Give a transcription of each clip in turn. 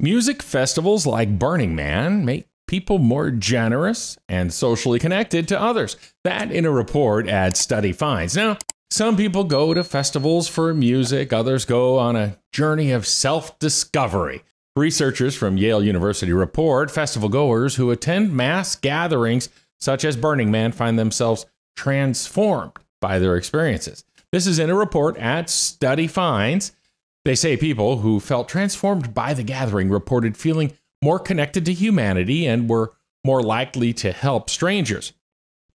Music festivals like Burning Man make people more generous and socially connected to others. That in a report at Study Finds. Now, some people go to festivals for music, others go on a journey of self discovery. Researchers from Yale University report festival goers who attend mass gatherings such as Burning Man find themselves transformed by their experiences. This is in a report at Study Finds they say people who felt transformed by the gathering reported feeling more connected to humanity and were more likely to help strangers.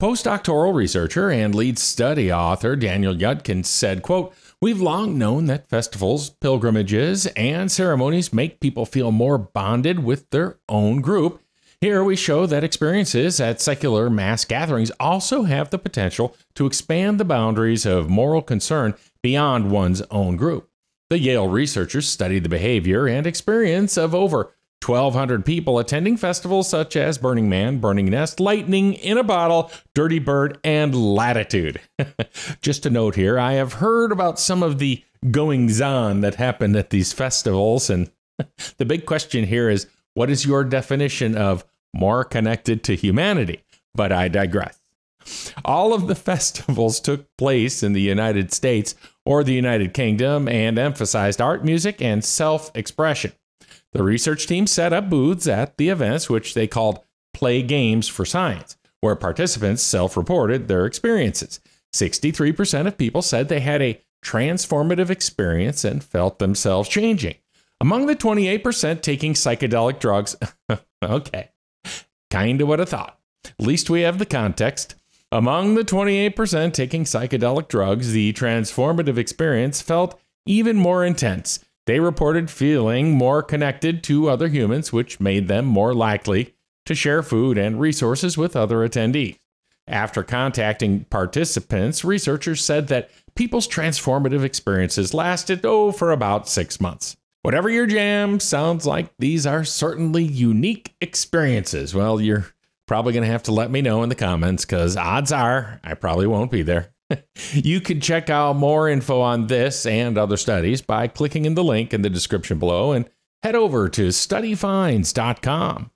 Postdoctoral researcher and lead study author Daniel Yudkin said, quote, We've long known that festivals, pilgrimages, and ceremonies make people feel more bonded with their own group. Here we show that experiences at secular mass gatherings also have the potential to expand the boundaries of moral concern beyond one's own group. The Yale researchers studied the behavior and experience of over 1,200 people attending festivals such as Burning Man, Burning Nest, Lightning in a Bottle, Dirty Bird, and Latitude. Just a note here, I have heard about some of the goings on that happened at these festivals, and the big question here is what is your definition of more connected to humanity? But I digress. All of the festivals took place in the United States or the United Kingdom and emphasized art, music, and self expression. The research team set up booths at the events, which they called Play Games for Science, where participants self reported their experiences. 63% of people said they had a transformative experience and felt themselves changing. Among the 28% taking psychedelic drugs, okay, kind of what I thought. At least we have the context. Among the 28% taking psychedelic drugs, the transformative experience felt even more intense. They reported feeling more connected to other humans, which made them more likely to share food and resources with other attendees. After contacting participants, researchers said that people's transformative experiences lasted, oh, for about six months. Whatever your jam, sounds like these are certainly unique experiences. Well, you're probably going to have to let me know in the comments because odds are I probably won't be there. you can check out more info on this and other studies by clicking in the link in the description below and head over to studyfinds.com.